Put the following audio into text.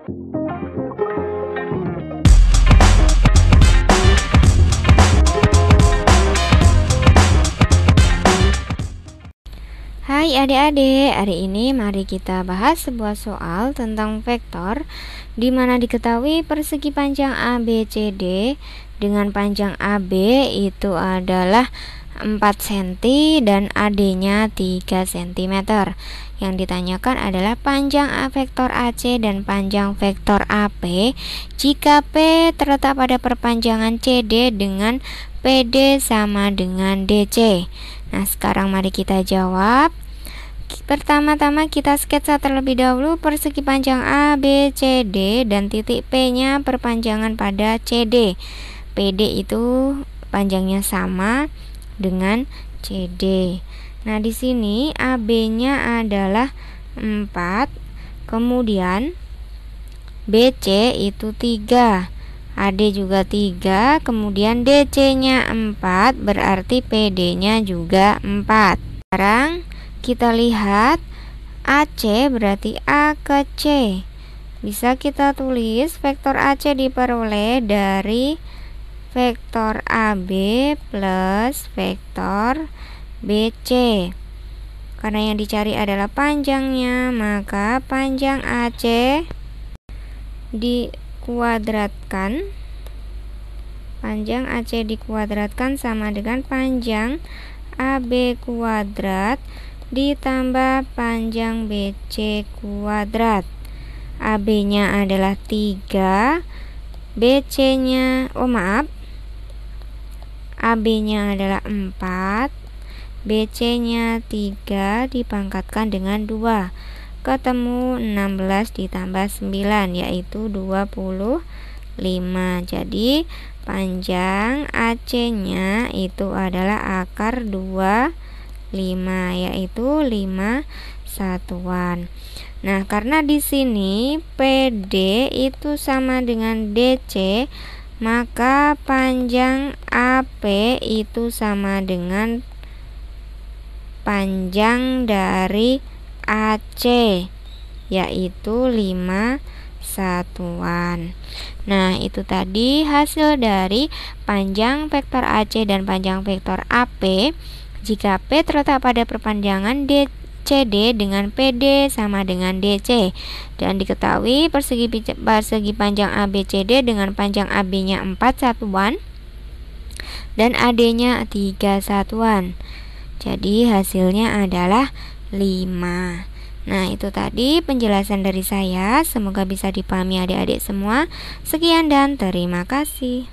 Hai adik-adik, hari ini mari kita bahas sebuah soal tentang vektor di mana diketahui persegi panjang ABCD dengan panjang AB itu adalah 4 cm dan AD-nya 3 cm. Yang ditanyakan adalah panjang A vektor AC dan panjang vektor AP jika P terletak pada perpanjangan CD dengan PD sama dengan DC. Nah, sekarang mari kita jawab. Pertama-tama kita sketsa terlebih dahulu persegi panjang A, B, C, D dan titik P-nya perpanjangan pada CD. PD itu panjangnya sama, dengan CD. Nah, di sini AB-nya adalah 4, kemudian BC itu 3. AD juga 3, kemudian DC-nya 4, berarti PD-nya juga 4. Sekarang kita lihat AC berarti A ke C. Bisa kita tulis vektor AC diperoleh dari vektor AB plus vektor BC karena yang dicari adalah panjangnya maka panjang AC dikuadratkan panjang AC dikuadratkan sama dengan panjang AB kuadrat ditambah panjang BC kuadrat AB nya adalah 3 BC nya oh maaf AB-nya adalah 4, BC-nya 3 dipangkatkan dengan 2. Ketemu 16 ditambah 9 yaitu 25. Jadi panjang AC-nya itu adalah akar 2 5 yaitu 5 satuan. Nah, karena di sini PD itu sama dengan DC, maka panjang AP itu sama dengan panjang dari AC yaitu 5 satuan Nah itu tadi hasil dari panjang vektor AC dan panjang vektor AP jika P terletak pada perpanjangan D CD dengan PD sama dengan DC dan diketahui persegi persegi panjang ABCD dengan panjang AB-nya 4 satuan dan AD-nya 3 satuan. Jadi hasilnya adalah 5. Nah, itu tadi penjelasan dari saya. Semoga bisa dipahami adik-adik semua. Sekian dan terima kasih.